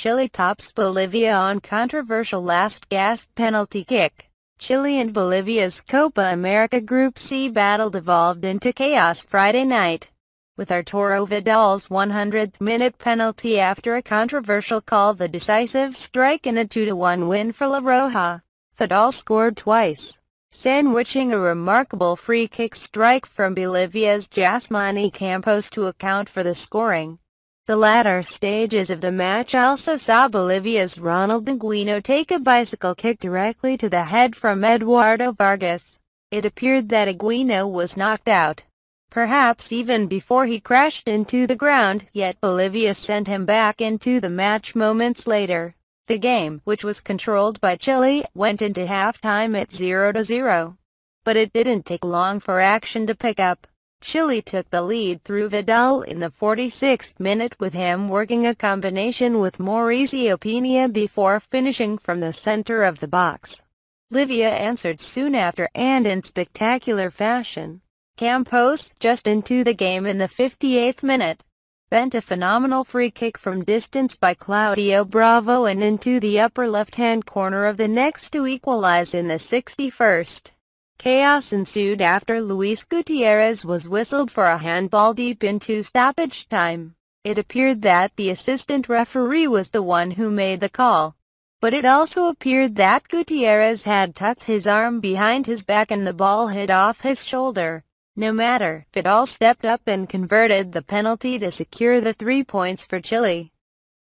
Chile tops Bolivia on controversial last-gasp penalty kick. Chile and Bolivia's Copa America Group C battle devolved into chaos Friday night, with Arturo Vidal's 100th-minute penalty after a controversial call the decisive strike in a 2-1 win for La Roja. Vidal scored twice, sandwiching a remarkable free-kick strike from Bolivia's Jasmine Campos to account for the scoring. The latter stages of the match also saw Bolivia's Ronald Nguino take a bicycle kick directly to the head from Eduardo Vargas. It appeared that Aguino was knocked out, perhaps even before he crashed into the ground, yet Bolivia sent him back into the match moments later. The game, which was controlled by Chile, went into halftime at 0-0. But it didn't take long for action to pick up. Chile took the lead through Vidal in the 46th minute with him working a combination with Mauricio Pena before finishing from the center of the box. Livia answered soon after and in spectacular fashion. Campos just into the game in the 58th minute. Bent a phenomenal free kick from distance by Claudio Bravo and into the upper left-hand corner of the next to equalize in the 61st. Chaos ensued after Luis Gutierrez was whistled for a handball deep into stoppage time. It appeared that the assistant referee was the one who made the call. But it also appeared that Gutierrez had tucked his arm behind his back and the ball hit off his shoulder. No matter, Fidal stepped up and converted the penalty to secure the three points for Chile.